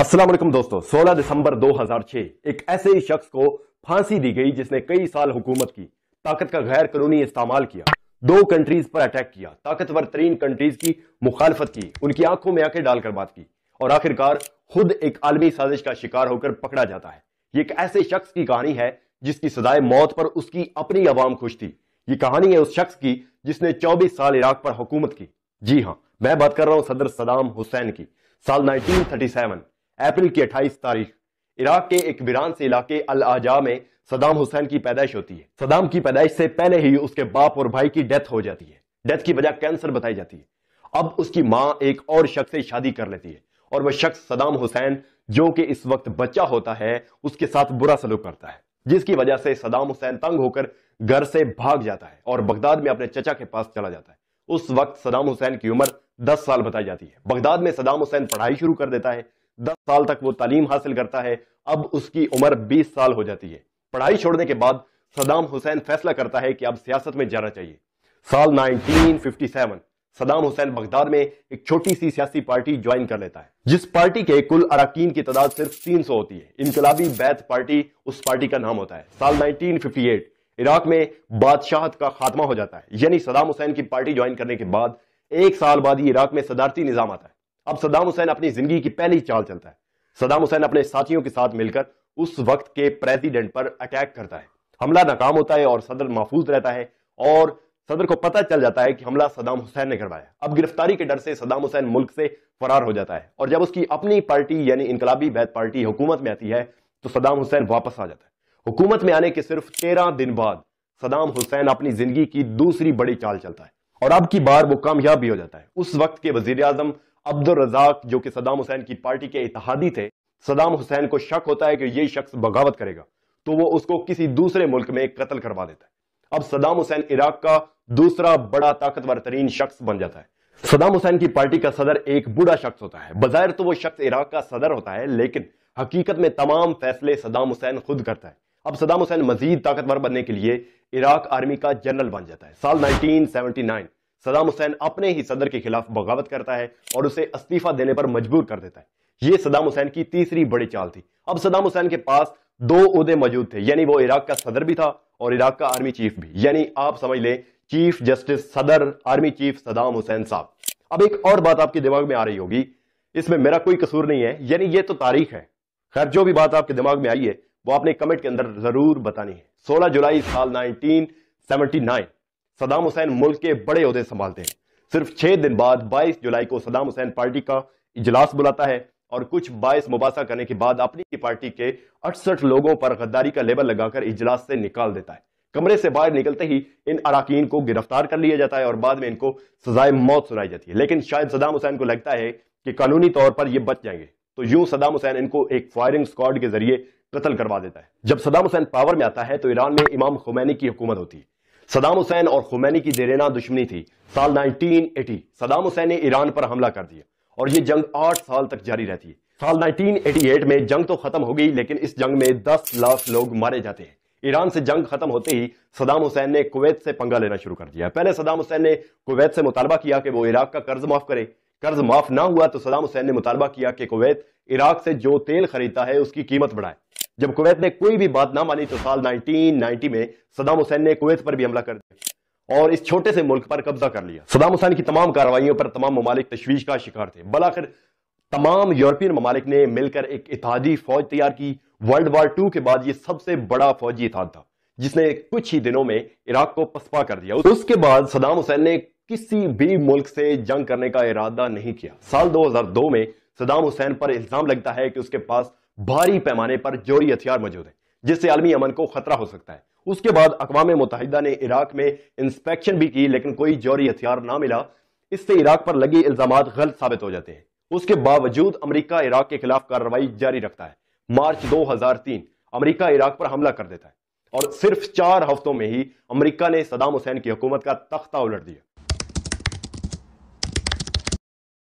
असलम दोस्तों 16 दिसंबर 2006 एक ऐसे ही शख्स को फांसी दी गई जिसने कई साल हुकूमत की ताकत का गैर कानूनी इस्तेमाल किया दो कंट्रीज पर अटैक किया ताकतवर तरीन कंट्रीज की मुखालफत की उनकी आंखों में आंखें डालकर बात की और आखिरकार खुद एक आलमी साजिश का शिकार होकर पकड़ा जाता है ये एक ऐसे शख्स की कहानी है जिसकी सदाए मौत पर उसकी अपनी आवाम खुश थी ये कहानी है उस शख्स की जिसने चौबीस साल इराक पर हुकूमत की जी हाँ मैं बात कर रहा हूँ सदर सदाम हुसैन की साल 1937 अप्रैल की अट्ठाईस तारीख इराक के एक वीरान से इलाके अल आजा में सदाम हुसैन की पैदाइश होती है सदाम की पैदाइश से पहले ही उसके बाप और भाई की डेथ हो जाती है डेथ की वजह कैंसर बताई जाती है अब उसकी माँ एक और शख्स से शादी कर लेती है और वह शख्स सदाम हुसैन जो कि इस वक्त बच्चा होता है उसके साथ बुरा सलूक करता है जिसकी वजह से सदाम हुसैन तंग होकर घर से भाग जाता है और बगदाद में अपने चचा के पास चला जाता है उस वक्त सदाम हुसैन की उम्र 10 साल बताई जाती है बगदाद में सदाम हुसैन पढ़ाई शुरू कर देता है दस साल तक वो तालीम हासिल करता है अब उसकी उम्र बीस साल हो जाती है पढ़ाई छोड़ने के बाद सदाम हुसैन फैसला करता है कि अब सियासत में जाना चाहिए साल 1957 सदाम हुसैन बगदाद में एक छोटी सी सियासी पार्टी ज्वाइन कर लेता है जिस पार्टी के कुल अरकान की तादाद सिर्फ 300 होती है इनकलाबी बैत पार्टी उस पार्टी का नाम होता है साल 1958 इराक में बादशाहत का खात्मा हो जाता है यानी सदाम हुसैन की पार्टी ज्वाइन करने के बाद एक साल बाद ही इराक में सदारती निजाम आता है अब सदाम हुसैन अपनी जिंदगी की पहली चाल चलता है सदाम हुसैन अपने साथियों के साथ मिलकर उस वक्त के प्रेसिडेंट पर अटैक करता है हमला नाकाम होता है और सदर महफूज रहता है और सदर को पता चल जाता है कि हमला सदाम हुसैन ने करवाया अब गिरफ्तारी के डर से सदाम हुसैन मुल्क से फरार हो जाता है और जब उसकी अपनी पार्टी यानी इनकलाबी बैत पार्टी हुकूमत में आती है तो सदाम हुसैन वापस आ जाता है हुकूमत में आने के सिर्फ तेरह दिन बाद सदाम हुसैन अपनी जिंदगी की दूसरी बड़ी चाल चलता है और अब की बार वो कामयाब भी हो जाता है उस वक्त के वजीर आजम अब्दुल रजाक जो कि सदाम हुसैन की पार्टी के इतिहादी थे सदाम हुसैन को शक होता है कि ये शख्स बगावत करेगा तो वो उसको किसी दूसरे मुल्क में कत्ल करवा देता है अब सदाम हुसैन इराक का दूसरा बड़ा ताकतवर तरीन शख्स बन जाता है सदाम हुसैन की पार्टी का सदर एक बुरा शख्स होता है बाजार तो वो शख्स इराक का सदर होता है लेकिन हकीकत में तमाम फैसले सदाम हुसैन खुद करता है अब सदाम हुसैन मजीद ताकतवर बनने के लिए इराक आर्मी का जनरल बन जाता है साल 1979 सदाम हुसैन अपने ही सदर के खिलाफ बगावत करता है और उसे इस्तीफा देने पर मजबूर कर देता है यह सदाम हुसैन की तीसरी बड़ी चाल थी अब सदाम हुसैन के पास दो उहदे मौजूद थे यानी वो इराक का सदर भी था और इराक का आर्मी चीफ भी यानी आप समझ लें चीफ जस्टिस सदर आर्मी चीफ सदाम हुसैन साहब अब एक और बात आपके दिमाग में आ रही होगी इसमें मेरा कोई कसूर नहीं है यानी ये तो तारीख है खैर जो भी बात आपके दिमाग में आई है वो आपने कमेंट के अंदर जरूर बतानी है 16 जुलाई साल 1979 सदाम हुसैन मुल्क के बड़े अहदे संभालते हैं सिर्फ छह दिन बाद 22 जुलाई को सदाम हुसैन पार्टी का इजलास बुलाता है और कुछ बायस मुबासा करने के बाद अपनी पार्टी के अड़सठ लोगों पर गद्दारी का लेबल लगाकर इजलास से निकाल देता है कमरे से बाहर निकलते ही इन अरकान को गिरफ्तार कर लिया जाता है और बाद में इनको सजाए मौत सुनाई जाती है लेकिन शायद सदाम हुसैन को लगता है कि कानूनी तौर पर यह बच जाएंगे तो यूं सदाम हुसैन इनको एक फायरिंग स्क्वाड के जरिए कत्ल करवा देता है जब सदाम हुसैन पावर में आता है तो ईरान में इमाम खुमैनी की हुकूमत होती है सदाम हुसैन और खुमैनी की देरेना दुश्मनी थी साल 1980 सदाम हुसैन ने ईरान पर हमला कर दिया और यह जंग आठ साल तक जारी रहती है साल 1988 में जंग तो खत्म हो गई लेकिन इस जंग में 10 लाख लोग मारे जाते हैं ईरान से जंग खत्म होते ही सदाम हुसैन ने कुवैत से पंगा लेना शुरू कर दिया पहले सदाम हुसैन ने कुवैत से मुतालबा किया कि वो इराक का कर्ज माफ करे कर्ज माफ ना हुआ तो सदाम हुसैन ने मुतालबा किया कि कुवैत इराक से जो तेल खरीदता है उसकी कीमत बढ़ाए जब कुवैत ने कोई भी बात ना मानी तो साल 1990 में सदाम हुसैन ने कुवैत पर भी हमला कर दिया और इस छोटे से मुल्क पर कब्जा कर लिया सदाम हुसैन की तमाम कार्रवाइयों पर तमाम ममालिक तशवीश का शिकार थे बलाखिर तमाम यूरोपियन ममालिक ने मिलकर एक इतिहादी फौज तैयार की वर्ल्ड वार टू के बाद यह सबसे बड़ा फौजी इतिहाद था जिसने कुछ ही दिनों में इराक को पसपा कर दिया उसके बाद सदाम हुसैन ने किसी भी मुल्क से जंग करने का इरादा नहीं किया साल 2002 में सदाम हुसैन पर इल्जाम लगता है कि उसके पास भारी पैमाने पर जोरी हथियार मौजूद है जिससे आलमी अमन को खतरा हो सकता है उसके बाद अकवा मुतहदा ने इराक में इंस्पेक्शन भी की लेकिन कोई जोरी हथियार ना मिला इससे इराक पर लगे इल्जाम गलत साबित हो जाते हैं उसके बावजूद अमरीका इराक के खिलाफ कार्रवाई जारी रखता है मार्च तीन अमरीका इराक पर हमला कर देता है और सिर्फ चार हफ्तों में ही अमरीका ने सदाम हुसैन की हुकूमत का तख्ता उलट दिया